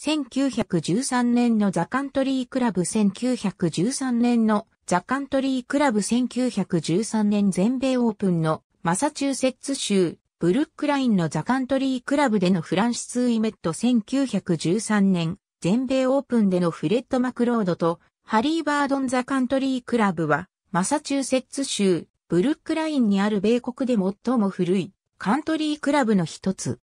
1913年のザ・カントリークラブ1913年のザ・カントリークラブ1913年全米オープンのマサチューセッツ州ブルックラインのザ・カントリークラブでのフランシス・イメット1913年全米オープンでのフレッド・マクロードとハリー・バードン・ザ・カントリークラブはマサチューセッツ州ブルックラインにある米国で最も古いカントリークラブの一つ。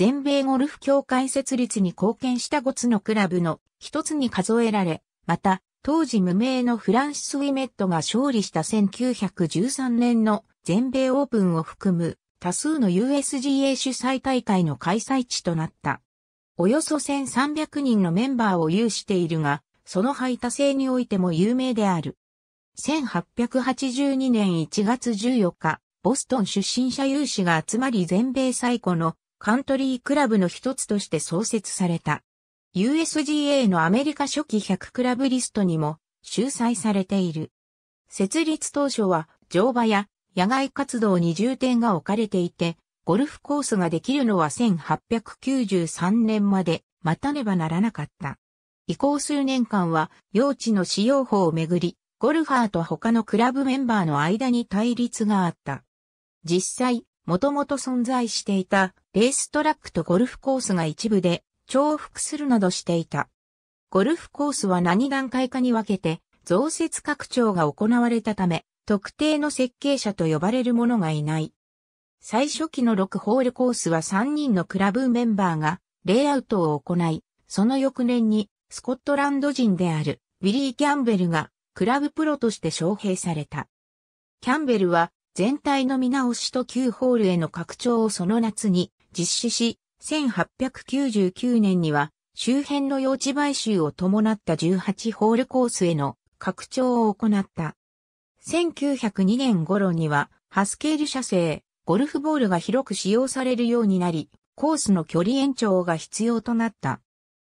全米ゴルフ協会設立に貢献した5つのクラブの一つに数えられ、また、当時無名のフランシス・ウィメットが勝利した1913年の全米オープンを含む多数の USGA 主催大会の開催地となった。およそ1300人のメンバーを有しているが、その排他性においても有名である。1882年1月14日、ボストン出身者有志が集まり全米最古のカントリークラブの一つとして創設された。USGA のアメリカ初期100クラブリストにも収載されている。設立当初は乗馬や野外活動に重点が置かれていて、ゴルフコースができるのは1893年まで待たねばならなかった。移行数年間は用地の使用法をめぐり、ゴルファーと他のクラブメンバーの間に対立があった。実際、もともと存在していたレーストラックとゴルフコースが一部で重複するなどしていた。ゴルフコースは何段階かに分けて増設拡張が行われたため、特定の設計者と呼ばれる者がいない。最初期の6ホールコースは3人のクラブメンバーがレイアウトを行い、その翌年にスコットランド人であるウィリー・キャンベルがクラブプロとして招聘された。キャンベルは全体の見直しと9ホールへの拡張をその夏に実施し、1899年には周辺の用地買収を伴った18ホールコースへの拡張を行った。1902年頃にはハスケール社製、ゴルフボールが広く使用されるようになり、コースの距離延長が必要となった。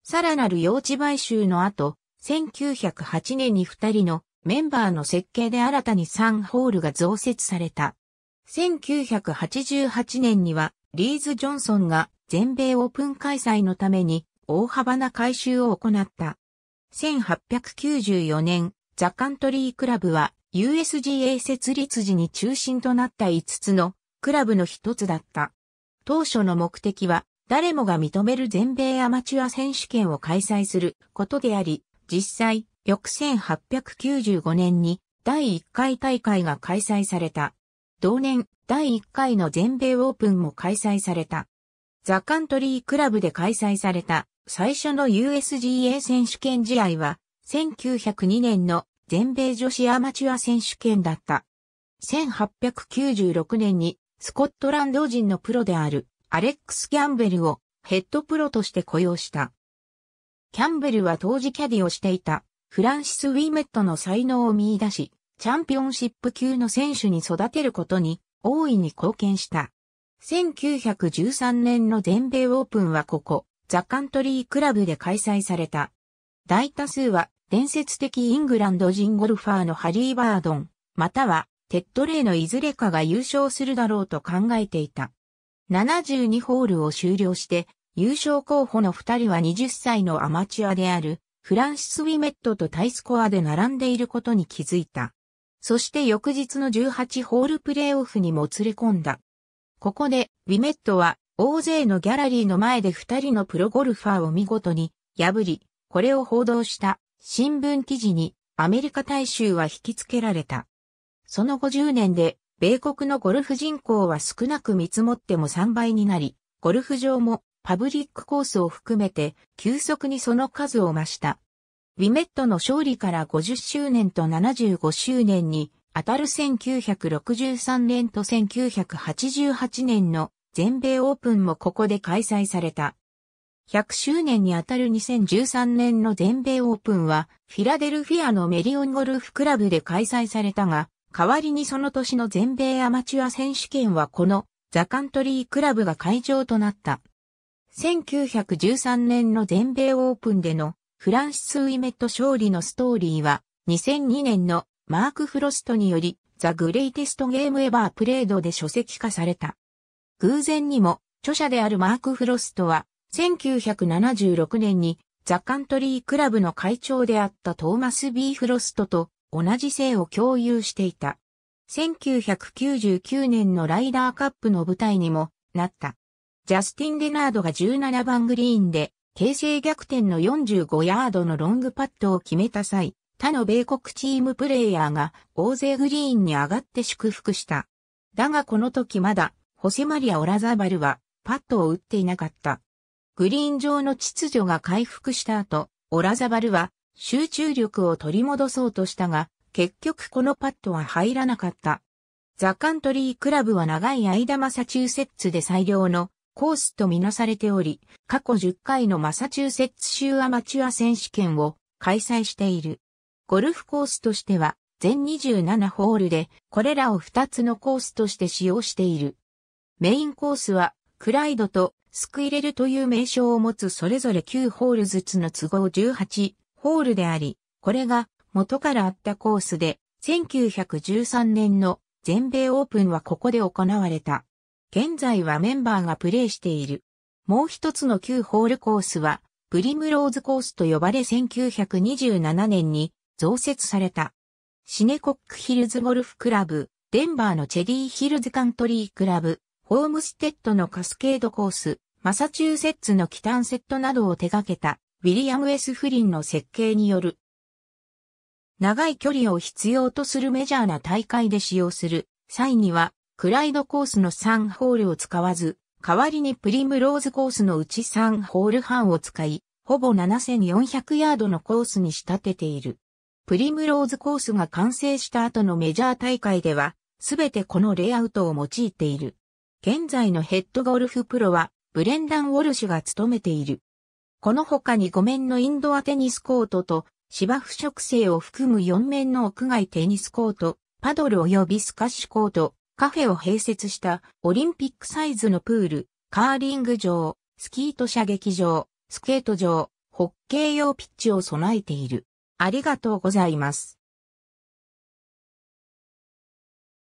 さらなる用地買収の後、1908年に2人のメンバーの設計で新たに3ホールが増設された。1988年にはリーズ・ジョンソンが全米オープン開催のために大幅な改修を行った。1894年、ザ・カントリー・クラブは USGA 設立時に中心となった5つのクラブの一つだった。当初の目的は誰もが認める全米アマチュア選手権を開催することであり、実際、翌1895年に第1回大会が開催された。同年、第1回の全米オープンも開催された。ザ・カントリー・クラブで開催された最初の USGA 選手権試合は、1902年の全米女子アマチュア選手権だった。1896年にスコットランド人のプロであるアレックス・キャンベルをヘッドプロとして雇用した。キャンベルは当時キャディをしていたフランシス・ウィメットの才能を見出し、チャンピオンシップ級の選手に育てることに大いに貢献した。1913年の全米オープンはここ、ザ・カントリー・クラブで開催された。大多数は伝説的イングランド人ゴルファーのハリー・バードン、またはテッドレイのいずれかが優勝するだろうと考えていた。72ホールを終了して、優勝候補の2人は20歳のアマチュアであるフランシス・ウィメットとタイスコアで並んでいることに気づいた。そして翌日の18ホールプレーオフにもつれ込んだ。ここで、ウィメットは、大勢のギャラリーの前で二人のプロゴルファーを見事に破り、これを報道した新聞記事にアメリカ大衆は引きつけられた。その後0年で、米国のゴルフ人口は少なく見積もっても3倍になり、ゴルフ場もパブリックコースを含めて急速にその数を増した。ウィメットの勝利から50周年と75周年に当たる1963年と1988年の全米オープンもここで開催された。100周年にあたる2013年の全米オープンは、フィラデルフィアのメリオンゴルフクラブで開催されたが、代わりにその年の全米アマチュア選手権はこのザカントリークラブが会場となった。1913年の全米オープンでのフランシス・ウィメット勝利のストーリーは2002年のマーク・フロストによりザ・グレイテスト・ゲーム・エバー・プレードで書籍化された。偶然にも著者であるマーク・フロストは1976年にザ・カントリー・クラブの会長であったトーマス・ビー・フロストと同じ姓を共有していた。1999年のライダーカップの舞台にもなった。ジャスティン・レナードが17番グリーンで、形勢逆転の45ヤードのロングパットを決めた際、他の米国チームプレイヤーが大勢グリーンに上がって祝福した。だがこの時まだ、ホセマリア・オラザバルはパットを打っていなかった。グリーン上の秩序が回復した後、オラザバルは集中力を取り戻そうとしたが、結局このパットは入らなかった。ザ・カントリークラブは長い間マサチューセッツで最良のコースとみなされており、過去10回のマサチューセッツ州アマチュア選手権を開催している。ゴルフコースとしては全27ホールで、これらを2つのコースとして使用している。メインコースは、クライドとスクイレルという名称を持つそれぞれ9ホールずつの都合18ホールであり、これが元からあったコースで、1913年の全米オープンはここで行われた。現在はメンバーがプレーしている。もう一つの旧ホールコースは、プリムローズコースと呼ばれ1927年に増設された。シネコックヒルズゴルフクラブ、デンバーのチェリーヒルズカントリークラブ、ホームステッドのカスケードコース、マサチューセッツのキタンセットなどを手掛けた、ウィリアム・エスフリンの設計による。長い距離を必要とするメジャーな大会で使用する際には、クライドコースの3ホールを使わず、代わりにプリムローズコースのうち3ホール半を使い、ほぼ7400ヤードのコースに仕立てている。プリムローズコースが完成した後のメジャー大会では、すべてこのレイアウトを用いている。現在のヘッドゴルフプロは、ブレンダン・ウォルシュが務めている。この他に5面のインドアテニスコートと、芝生植生を含む4面の屋外テニスコート、パドル及びスカッシュコート、カフェを併設したオリンピックサイズのプール、カーリング場、スキーと射撃場、スケート場、ホッケー用ピッチを備えている。ありがとうございます。